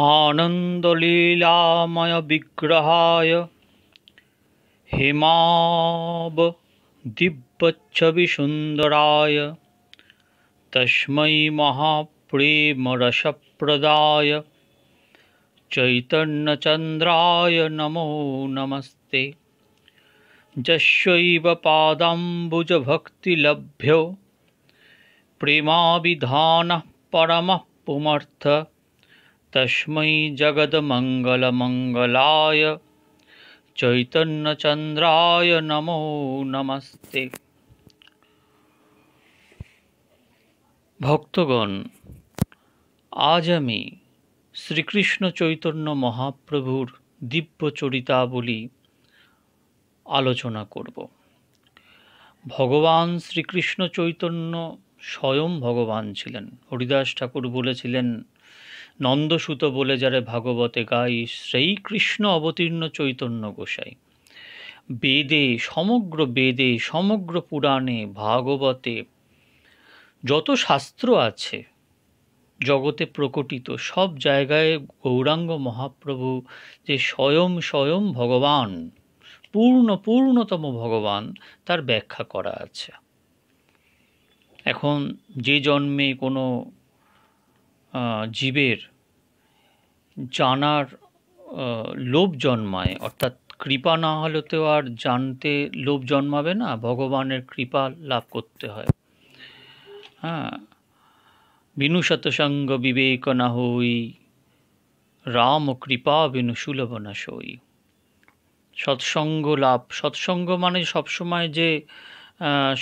आनन्दलीलामयविग्रहाय हेमाबदिव्यच्छविसुन्दराय तस्म महाप्रेमरसप्रदाय चैतन्यचंद्राय नमो नमस्ते यस्यैव पादाम्बुजभक्तिलभ्यो प्रेमाभिधानः परमः पुमर्थः তস্মৈ जगदमङ्गलमङ्गलाय চৈতন্যচন্দ্রায় নমো নমস্তে ভক্তগণ আজ আমি শ্রীকৃষ্ণ চৈতন্য মহাপ্রভুর দিব্য চরিতাবলী আলোচনা করব ভগবান শ্রীকৃষ্ণ চৈতন্য স্বয়ং ভগবান ছিলেন হরিদাস ঠাকুর বলেছিলেন নন্দসূত বলে যারে ভাগবতে গাই সেই কৃষ্ণ অবতীর্ণ চৈতন্য গোসাই বেদে সমগ্র বেদে সমগ্র পুরাণে ভাগবতে যত শাস্ত্র আছে জগতে প্রকটিত সব জায়গায় গৌরাঙ্গ মহাপ্রভু যে স্বয়ং স্বয়ং ভগবান পূর্ণ পূর্ণতম ভগবান তার ব্যাখ্যা করা আছে এখন যে জন্মে কোনো জীবের জানার লোভ জন্মায় অর্থাৎ কৃপা না হলে তো আর জানতে লোভ জন্মাবে না ভগবানের কৃপা লাভ করতে হয় হ্যাঁ বিনু শতসঙ্গ বিবেক না হই রাম কৃপা বিনু সুলভ না সই সৎসঙ্গ লাভ সৎসঙ্গ মানে সবসময় যে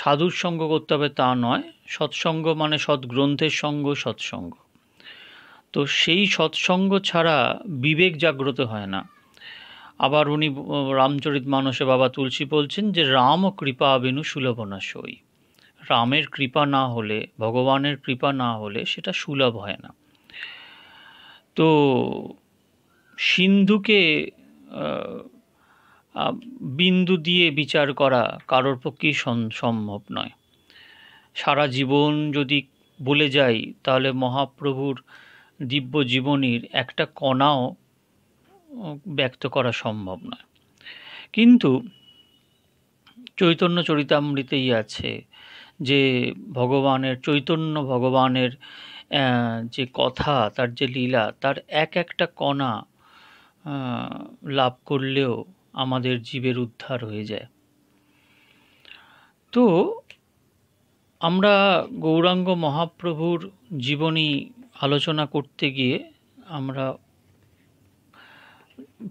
সাধুর সঙ্গ করতে হবে তা নয় সৎসঙ্গ মানে সৎগ্রন্থের সঙ্গ সৎসঙ্গ তো সেই সৎসঙ্গ ছাড়া বিবেক জাগ্রত হয় না আবার উনি রামচরিত মানসে বাবা তুলসী বলছেন যে রাম ও কৃপা আবেনু সুলভ না সই রামের কৃপা না হলে ভগবানের কৃপা না হলে সেটা সুলভ হয় না তো সিন্ধুকে বিন্দু দিয়ে বিচার করা কারোর পক্ষেই সম্ভব নয় সারা জীবন যদি বলে যাই তাহলে মহাপ্রভুর দিব্য জীবনীর একটা কণাও ব্যক্ত করা সম্ভব নয় কিন্তু চৈতন্য চরিতামৃতেই আছে যে ভগবানের চৈতন্য ভগবানের যে কথা তার যে লীলা তার এক একটা কণা লাভ করলেও আমাদের জীবের উদ্ধার হয়ে যায় তো আমরা গৌরাঙ্গ মহাপ্রভুর জীবনী আলোচনা করতে গিয়ে আমরা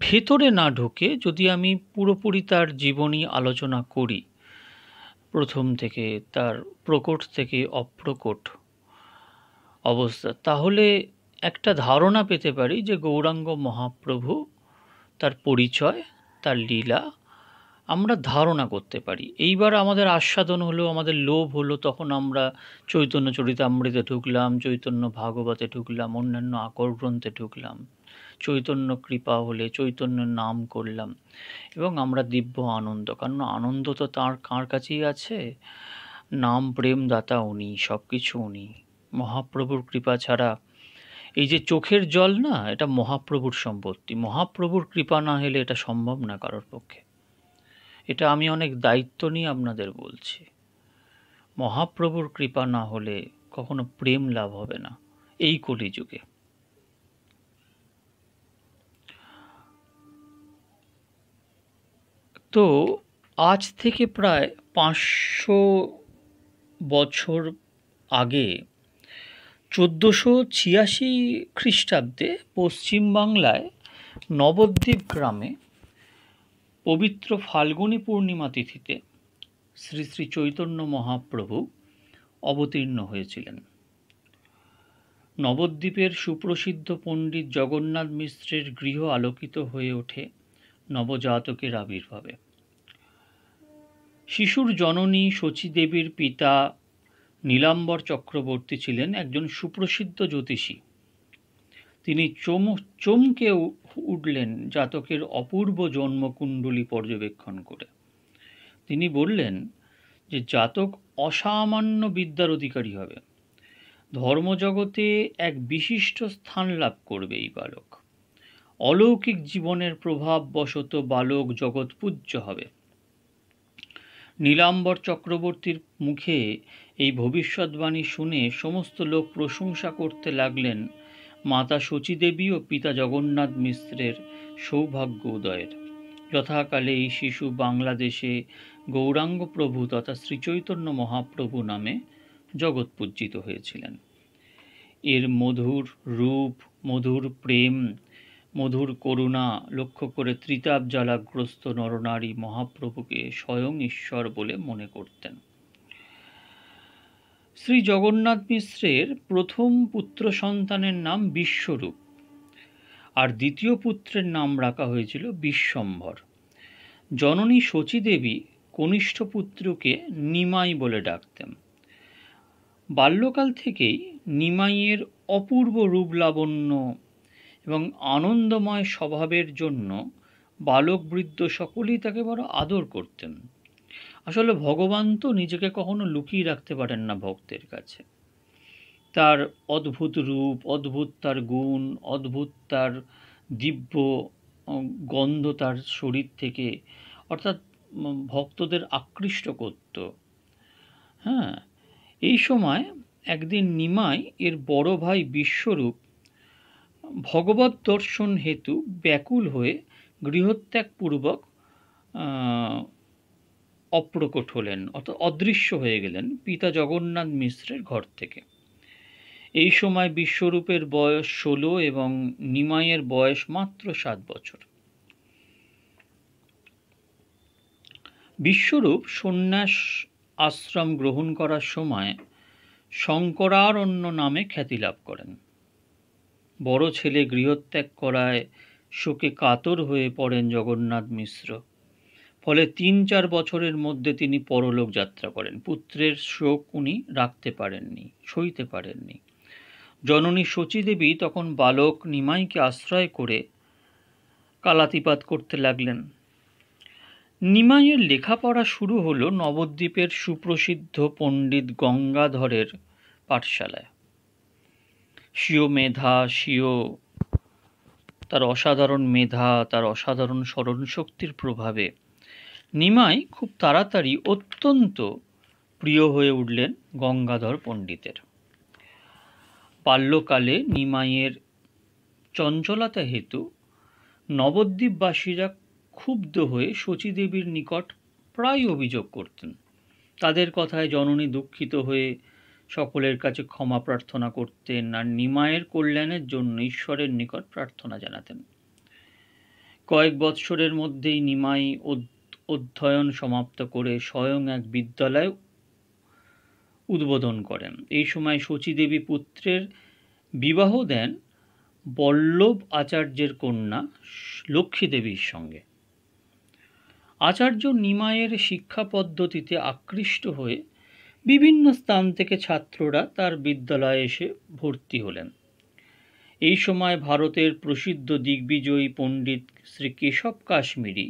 ভেতরে না ঢুকে যদি আমি পুরোপুরি তার জীবনী আলোচনা করি প্রথম থেকে তার প্রকট থেকে অপ্রকট অবস্থা তাহলে একটা ধারণা পেতে পারি যে গৌরাঙ্গ মহাপ্রভু তার পরিচয় তার লীলা আমরা ধারণা করতে পারি এইবার আমাদের আস্বাদন হলো আমাদের লোভ হলো তখন আমরা চৈতন্য চরিতামৃতে ঢুকলাম চৈতন্য ভাগবতে ঢুকলাম অন্যান্য আকর গ্রন্থে ঢুকলাম চৈতন্য কৃপা হলে চৈতন্য নাম করলাম এবং আমরা দিব্য আনন্দ কারণ আনন্দ তো তাঁর কার কাছেই আছে নাম প্রেম দাতা উনি সব কিছু উনি মহাপ্রভুর কৃপা ছাড়া এই যে চোখের জল না এটা মহাপ্রভুর সম্পত্তি মহাপ্রভুর কৃপা না হলে এটা সম্ভব না কারোর পক্ষে এটা আমি অনেক দায়িত্ব নিয়ে আপনাদের বলছি মহাপ্রভুর কৃপা না হলে কখনো প্রেম লাভ হবে না এই কলিযুগে তো আজ থেকে প্রায় পাঁচশো বছর আগে চোদ্দোশো ছিয়াশি খ্রিস্টাব্দে পশ্চিমবাংলায় নবদ্বীপ গ্রামে পবিত্র ফাল্গুনী পূর্ণিমা তিথিতে শ্রী শ্রী চৈতন্য মহাপ্রভু অবতীর্ণ হয়েছিলেন নবদ্বীপের সুপ্রসিদ্ধ পণ্ডিত জগন্নাথ মিশ্রের গৃহ আলোকিত হয়ে ওঠে নবজাতকের আবির্ভাবে শিশুর জননী শচীদেবীর পিতা নীলাম্বর চক্রবর্তী ছিলেন একজন সুপ্রসিদ্ধ জ্যোতিষী তিনি চম চমকে উঠলেন জাতকের অপূর্ব জন্মকুণ্ডলী পর্যবেক্ষণ করে তিনি বললেন যে জাতক অসামান্য বিদ্যার অধিকারী হবে ধর্মজগতে এক বিশিষ্ট স্থান লাভ করবে এই বালক অলৌকিক জীবনের প্রভাব বশত বালক জগৎ পূজ্য হবে নীলাম্বর চক্রবর্তীর মুখে এই ভবিষ্যৎবাণী শুনে সমস্ত লোক প্রশংসা করতে লাগলেন মাতা শচীদেবী ও পিতা জগন্নাথ মিশ্রের সৌভাগ্য উদয়ের যথাকালে এই শিশু বাংলাদেশে গৌরাঙ্গ প্রভু তথা শ্রীচৈতন্য মহাপ্রভু নামে জগৎ পূজিত হয়েছিলেন এর মধুর রূপ মধুর প্রেম মধুর করুণা লক্ষ্য করে ত্রিতাপ জ্বালাগ্রস্ত নরনারী মহাপ্রভুকে স্বয়ং ঈশ্বর বলে মনে করতেন শ্রী জগন্নাথ মিশ্রের প্রথম পুত্র সন্তানের নাম বিশ্বরূপ আর দ্বিতীয় পুত্রের নাম রাখা হয়েছিল বিশ্বম্ভর জননী শচীদেবী কনিষ্ঠ পুত্রকে নিমাই বলে ডাকতেন বাল্যকাল থেকেই নিমাইয়ের অপূর্ব রূপ লাবণ্য এবং আনন্দময় স্বভাবের জন্য বালক বৃদ্ধ সকলেই তাকে বড় আদর করতেন আসলে ভগবান তো নিজেকে কখনো লুকিয়ে রাখতে পারেন না ভক্তের কাছে তার অদ্ভুত রূপ অদ্ভুত তার গুণ অদ্ভুত তার দিব্য গন্ধ তার শরীর থেকে অর্থাৎ ভক্তদের আকৃষ্ট করত হ্যাঁ এই সময় একদিন নিমাই এর বড় ভাই বিশ্বরূপ ভগবত দর্শন হেতু ব্যাকুল হয়ে গৃহত্যাগপূর্বক অপ্রকট হলেন অর্থাৎ অদৃশ্য হয়ে গেলেন পিতা জগন্নাথ মিশ্রের ঘর থেকে এই সময় বিশ্বরূপের বয়স ষোলো এবং নিমাইয়ের বয়স মাত্র সাত বছর বিশ্বরূপ সন্ন্যাস আশ্রম গ্রহণ করার সময় শঙ্করারণ্য নামে খ্যাতি লাভ করেন বড় ছেলে গৃহত্যাগ করায় শোকে কাতর হয়ে পড়েন জগন্নাথ মিশ্র ফলে তিন চার বছরের মধ্যে তিনি পরলোক যাত্রা করেন পুত্রের শোক উনি রাখতে পারেননি সইতে পারেননি জননী শচীদেবী তখন বালক নিমাইকে আশ্রয় করে কালাতিপাত করতে লাগলেন নিমাইয়ের লেখাপড়া শুরু হলো নবদ্বীপের সুপ্রসিদ্ধ পণ্ডিত গঙ্গাধরের পাঠশালায় স্বীয় মেধা স্বীয় তার অসাধারণ মেধা তার অসাধারণ স্মরণশক্তির প্রভাবে নিমাই খুব তাড়াতাড়ি অত্যন্ত প্রিয় হয়ে উঠলেন গঙ্গাধর পণ্ডিতের বাল্যকালে নিমাইয়ের চঞ্চলতা হেতু নবদ্বীপবাসীরা ক্ষুব্ধ হয়ে শচীদেবীর নিকট প্রায় অভিযোগ করতেন তাদের কথায় জননী দুঃখিত হয়ে সকলের কাছে ক্ষমা প্রার্থনা করতেন আর নিমায়ের কল্যাণের জন্য ঈশ্বরের নিকট প্রার্থনা জানাতেন কয়েক বৎসরের মধ্যেই নিমাই অধ্যয়ন সমাপ্ত করে স্বয়ং এক বিদ্যালয় উদ্বোধন করেন এই সময় শচীদেবী পুত্রের বিবাহ দেন বল্লভ আচার্যের কন্যা লক্ষ্মীদেবীর সঙ্গে আচার্য নিমায়ের শিক্ষা পদ্ধতিতে আকৃষ্ট হয়ে বিভিন্ন স্থান থেকে ছাত্ররা তার বিদ্যালয়ে এসে ভর্তি হলেন এই সময় ভারতের প্রসিদ্ধ দিগ্বিজয়ী পণ্ডিত শ্রী কেশব কাশ্মীরি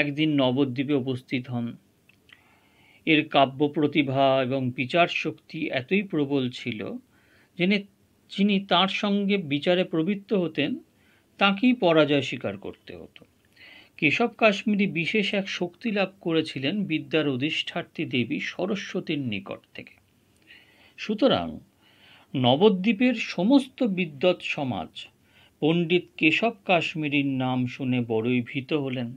একদিন নবদ্বীপে উপস্থিত হন এর কাব্য প্রতিভা এবং বিচার শক্তি এতই প্রবল ছিল যিনি যিনি তার সঙ্গে বিচারে প্রবৃত্ত হতেন তাঁকেই পরাজয় স্বীকার করতে হতো কেশব কাশ্মীরি বিশেষ এক শক্তি লাভ করেছিলেন বিদ্যার অধিষ্ঠার্থী দেবী সরস্বতীর নিকট থেকে সুতরাং নবদ্বীপের সমস্ত বিদ্বৎ সমাজ পণ্ডিত কেশব কাশ্মীরির নাম শুনে বড়ই ভীত হলেন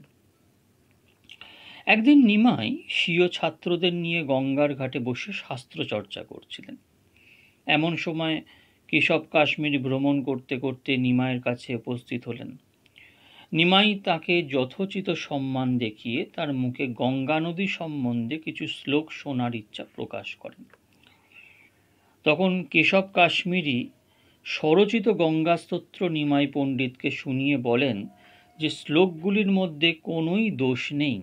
একদিন নিমাই স্বীয় ছাত্রদের নিয়ে গঙ্গার ঘাটে বসে শাস্ত্র চর্চা করছিলেন এমন সময় কেশব কাশ্মীর ভ্রমণ করতে করতে নিমাইয়ের কাছে উপস্থিত হলেন নিমাই তাকে যথোচিত সম্মান দেখিয়ে তার মুখে গঙ্গা নদী সম্বন্ধে কিছু শ্লোক শোনার ইচ্ছা প্রকাশ করেন তখন কেশব কাশ্মীরি স্বরচিত গঙ্গাস্তোত্র নিমাই পণ্ডিতকে শুনিয়ে বলেন যে শ্লোকগুলির মধ্যে কোনোই দোষ নেই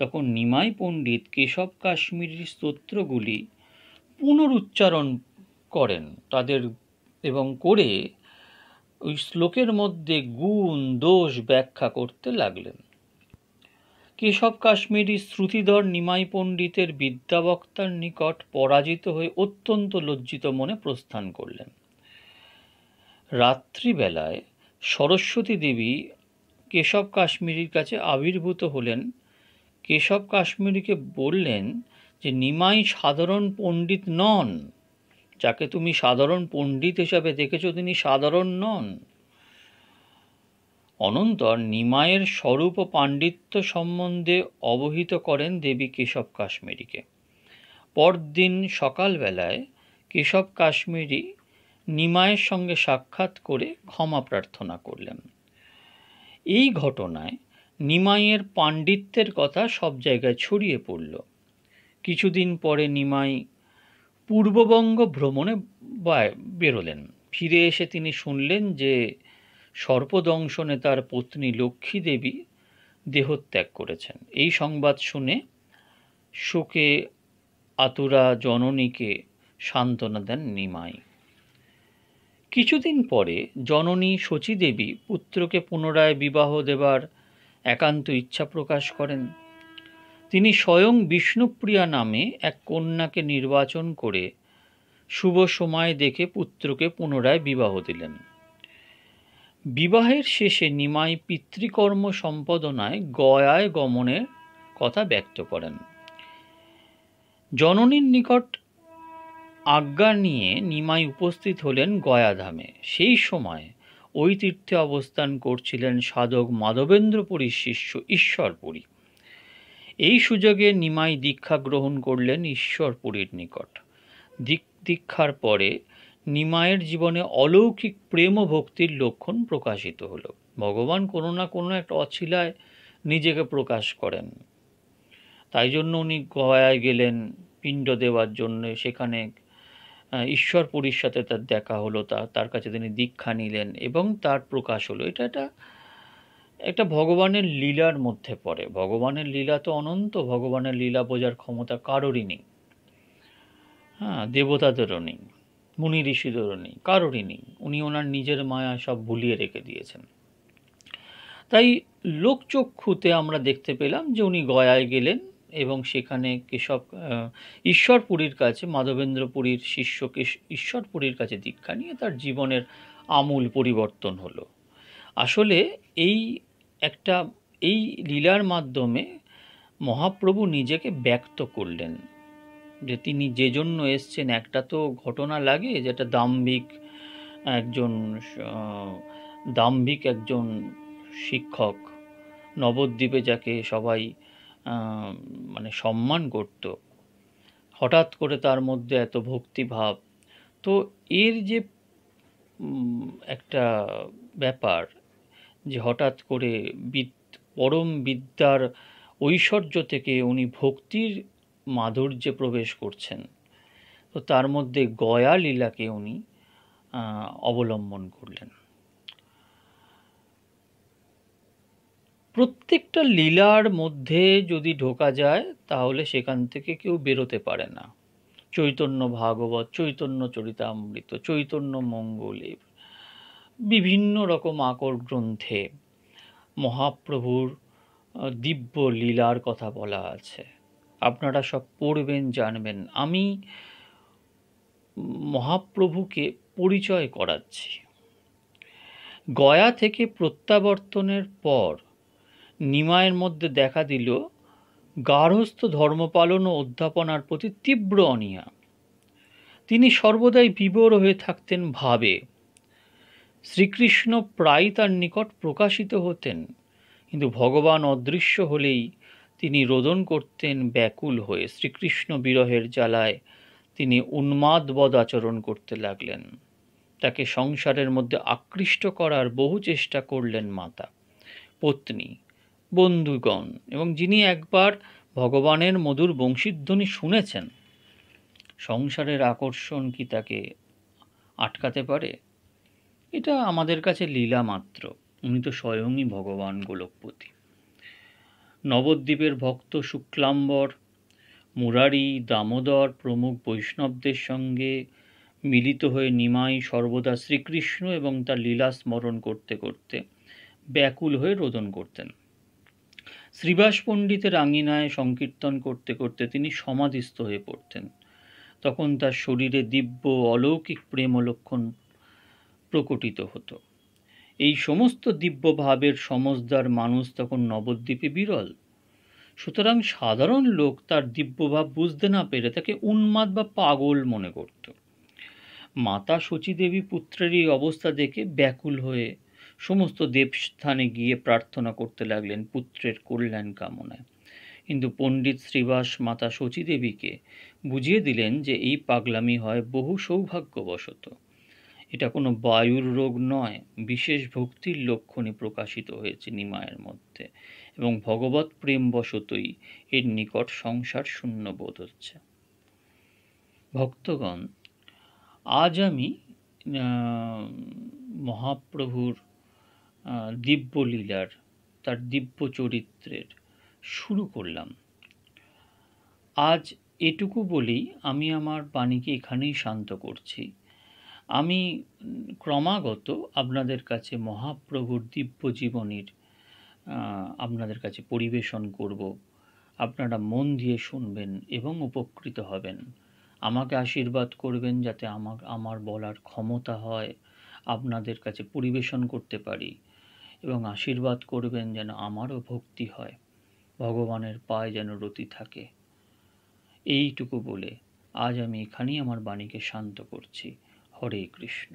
তখন নিমাই পণ্ডিত কেশব কাশ্মীরি স্তোত্রগুলি পুনরুচ্চারণ করেন তাদের এবং করে ওই শ্লোকের মধ্যে গুণ দোষ ব্যাখ্যা করতে লাগলেন কেশব কাশ্মীরি শ্রুতিধর নিমাই পণ্ডিতের বিদ্যাবক্তার নিকট পরাজিত হয়ে অত্যন্ত লজ্জিত মনে প্রস্থান করলেন রাত্রিবেলায় সরস্বতী দেবী কেশব কাশ্মীরির কাছে আবির্ভূত হলেন কেশব কাশ্মীরিকে বললেন যে নিমাই সাধারণ পণ্ডিত নন যাকে তুমি সাধারণ পণ্ডিত হিসাবে দেখেছো তিনি সাধারণ নন অনন্তর নিমায়ের স্বরূপ ও পাণ্ডিত্য সম্বন্ধে অবহিত করেন দেবী কেশব কাশ্মীরিকে পরদিন সকালবেলায় কেশব কাশ্মীরি নিমায়ের সঙ্গে সাক্ষাৎ করে ক্ষমা প্রার্থনা করলেন এই ঘটনায় নিমাইয়ের পাণ্ডিত্যের কথা সব জায়গায় ছড়িয়ে পড়ল কিছুদিন পরে নিমাই পূর্ববঙ্গ ভ্রমণে বেরোলেন ফিরে এসে তিনি শুনলেন যে সর্পদংশনে তার পত্নী লক্ষ্মী দেবী দেহত্যাগ করেছেন এই সংবাদ শুনে শোকে আতুরা জননীকে সান্ত্বনা দেন নিমাই কিছুদিন পরে জননী শচীদেবী পুত্রকে পুনরায় বিবাহ দেবার একান্ত ইচ্ছা প্রকাশ করেন তিনি স্বয়ং বিষ্ণুপ্রিয়া নামে এক কন্যাকে নির্বাচন করে শুভ সময় দেখে পুত্রকে পুনরায় বিবাহ দিলেন বিবাহের শেষে নিমাই পিতৃকর্ম সম্পাদনায় গয়ায় গমনের কথা ব্যক্ত করেন জননীর নিকট আজ্ঞা নিয়ে নিমাই উপস্থিত হলেন গয়াধামে সেই সময় ওই তীর্থে অবস্থান করছিলেন সাধক মাধবেন্দ্রপুরীর শিষ্য ঈশ্বরপুরী এই সুযোগে নিমাই দীক্ষা গ্রহণ করলেন ঈশ্বরপুরীর নিকট দিক দীক্ষার পরে নিমায়ের জীবনে অলৌকিক প্রেম ভক্তির লক্ষণ প্রকাশিত হলো ভগবান কোনো না কোনো একটা অছিলায় নিজেকে প্রকাশ করেন তাই জন্য উনি গয়ায় গেলেন পিণ্ড দেওয়ার জন্য সেখানে ঈশ্বর সাথে তার দেখা হলো তা তার কাছে তিনি দীক্ষা নিলেন এবং তার প্রকাশ হলো এটা একটা একটা ভগবানের লীলার মধ্যে পড়ে ভগবানের লীলা তো অনন্ত ভগবানের লীলা বোঝার ক্ষমতা কারোরই নেই হ্যাঁ দেবতাদেরও নেই মুনি ঋষিদেরও নেই কারোরই নেই উনি ওনার নিজের মায়া সব ভুলিয়ে রেখে দিয়েছেন তাই লোকচক্ষুতে আমরা দেখতে পেলাম যে উনি গয়ায় গেলেন এবং সেখানে কেশব ঈশ্বরপুরীর কাছে মাধবেন্দ্রপুরীর শিষ্য ঈশ্বরপুরীর কাছে দীক্ষা নিয়ে তার জীবনের আমূল পরিবর্তন হলো আসলে এই একটা এই লীলার মাধ্যমে মহাপ্রভু নিজেকে ব্যক্ত করলেন যে তিনি যে জন্য এসছেন একটা তো ঘটনা লাগে যেটা দাম্ভিক একজন দাম্ভিক একজন শিক্ষক নবদ্বীপে যাকে সবাই মানে সম্মান করত হঠাৎ করে তার মধ্যে এত ভক্তিভাব তো এর যে একটা ব্যাপার যে হঠাৎ করে বিদ পরম বিদ্যার ঐশ্বর্য থেকে উনি ভক্তির মাধুর্যে প্রবেশ করছেন তো তার মধ্যে গয়া লীলাকে উনি অবলম্বন করলেন প্রত্যেকটা লীলার মধ্যে যদি ঢোকা যায় তাহলে সেখান থেকে কেউ বেরোতে পারে না চৈতন্য ভাগবত চৈতন্য চরিতামৃত চৈতন্য মঙ্গলে বিভিন্ন রকম আকর গ্রন্থে মহাপ্রভুর দিব্য লীলার কথা বলা আছে আপনারা সব পড়বেন জানবেন আমি মহাপ্রভুকে পরিচয় করাচ্ছি গয়া থেকে প্রত্যাবর্তনের পর নিমায়ের মধ্যে দেখা দিল গার্হস্থ ধর্মপালন ও অধ্যাপনার প্রতি তীব্র অনিয়া তিনি সর্বদাই বিবর হয়ে থাকতেন ভাবে শ্রীকৃষ্ণ প্রায় তার নিকট প্রকাশিত হতেন কিন্তু ভগবান অদৃশ্য হলেই তিনি রোদন করতেন ব্যাকুল হয়ে শ্রীকৃষ্ণ বিরহের জ্বালায় তিনি উন্মাদবদ আচরণ করতে লাগলেন তাকে সংসারের মধ্যে আকৃষ্ট করার বহু চেষ্টা করলেন মাতা পত্নী বন্ধুগণ এবং যিনি একবার ভগবানের মধুর বংশীধ্বনি শুনেছেন সংসারের আকর্ষণ কি তাকে আটকাতে পারে এটা আমাদের কাছে লীলা মাত্র উনি তো স্বয়ংই ভগবান গোলকপতি নবদ্বীপের ভক্ত শুক্লাম্বর মুরারি দামোদর প্রমুখ বৈষ্ণবদের সঙ্গে মিলিত হয়ে নিমাই সর্বদা শ্রীকৃষ্ণ এবং তার লীলা স্মরণ করতে করতে ব্যাকুল হয়ে রোদন করতেন শ্রীবাস পণ্ডিতের আঙিনায় সংকীর্তন করতে করতে তিনি সমাধিস্থ হয়ে পড়তেন তখন তার শরীরে দিব্য অলৌকিক প্রেমলক্ষণ প্রকটিত হতো এই সমস্ত দিব্য ভাবের সমজদার মানুষ তখন নবদ্বীপে বিরল সুতরাং সাধারণ লোক তার দিব্যভাব বুঝতে না পেরে তাকে উন্মাদ বা পাগল মনে করত মাতা শচীদেবী পুত্রের এই অবস্থা দেখে ব্যাকুল হয়ে সমস্ত দেবস্থানে গিয়ে প্রার্থনা করতে লাগলেন পুত্রের কল্যাণ কামনায় কিন্তু পণ্ডিত শ্রীবাস মাতা শচীদেবীকে বুঝিয়ে দিলেন যে এই পাগলামি হয় বহু সৌভাগ্যবশত এটা কোনো বায়ুর রোগ নয় বিশেষ ভক্তির লক্ষণে প্রকাশিত হয়েছে নিমায়ের মধ্যে এবং ভগবত প্রেমবশতই এর নিকট সংসার শূন্য বোধ হচ্ছে ভক্তগণ আজ আমি মহাপ্রভুর দিব্য লীলার তার দিব্য চরিত্রের শুরু করলাম আজ এটুকু বলেই আমি আমার বাণীকে এখানেই শান্ত করছি আমি ক্রমাগত আপনাদের কাছে মহাপ্রভুর দিব্য জীবনীর আপনাদের কাছে পরিবেশন করব আপনারা মন দিয়ে শুনবেন এবং উপকৃত হবেন আমাকে আশীর্বাদ করবেন যাতে আমার আমার বলার ক্ষমতা হয় আপনাদের কাছে পরিবেশন করতে পারি এবং আশীর্বাদ করবেন যেন আমারও ভক্তি হয় ভগবানের পায়ে যেন রতি থাকে এইটুকু বলে আজ আমি এখানেই আমার বাণীকে শান্ত করছি হরে কৃষ্ণ